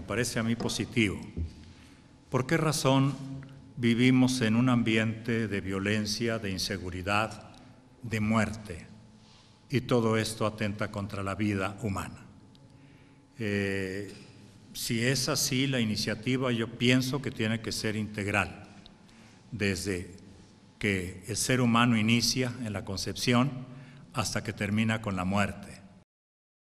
me parece a mí positivo. ¿Por qué razón vivimos en un ambiente de violencia, de inseguridad, de muerte? Y todo esto atenta contra la vida humana. Eh, si es así la iniciativa, yo pienso que tiene que ser integral, desde que el ser humano inicia en la concepción hasta que termina con la muerte.